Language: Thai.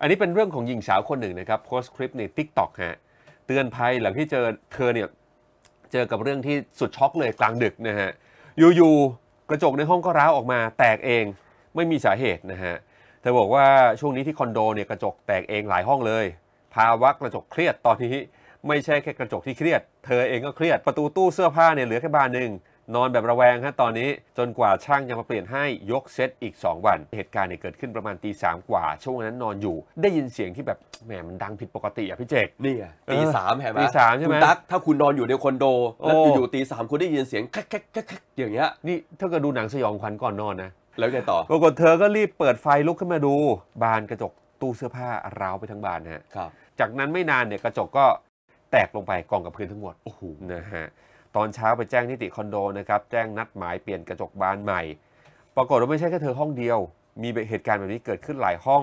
อันนี้เป็นเรื่องของหญิงสาวคนหนึ่งนะครับโพสต์คลิปในทิกต o อกฮะเตือนภัยหลังที่เจอเธอเนี่ยเจอกับเรื่องที่สุดช็อกเลยกลางดึกนะฮะอยู่ๆกระจกในห้องก็ร้าวออกมา แตกเองไม่มีสาเหตุนะฮะเธอบอกว่าช่วงนี้ที่คอนโดเนี่ยกระจกแตกเองหลายห้องเลยภาวะกระจกเครียดตอนนี้ไม่ใช่แค่กระจกที่เครียด เธอเองก็เครียดประตูตู้เสื้อผ้าเนี่ยเหลือแค่บานหนึ่งนอนแบบระแวงฮะตอนนี้จนกว่าช่างจะมาเปลี่ยนให้ยกเซตอีก 2 วัน เหตุการณ์เนี่ยเกิดขึ้นประมาณตีสามกว่า ช่วงนั้นนอนอยู่ ได้ยินเสียงที่แบบแหมมันดังผิดปกติอ่ะพี่เจก นี่ไตีสามเห็นไหมตีสามใช่ไหมคุณตั๊กถ้าคุณนอนอยู่ในคอนโด แล้วอยู่ตีสามคุณได้ยินเสียงแคกแคกแคกอย่างเงี้ยนี่ถ้าเกิดดูหนังสยองขวัญก่อนนอนนะแล้วไงต่อปรากฏเธอ ก็รีบเปิดไฟลุกขึ้นมาดูบานกระจกตู้เสื้อผ้าร้าวไปทั้งบานฮะครับจากนั้นไม่นานเนี่ยกระจกก็แตกลงไปกองกับพื้นทั้งหมดโอ้โหนะฮะตอนเช้าไปแจ้งนิติคอนโดนะครับ แจ้งนัดหมายเปลี่ยนกระจกบานใหม่ ปรากฏว่าไม่ใช่แค่เธอห้องเดียว มีเหตุการณ์แบบนี้เกิดขึ้นหลายห้อง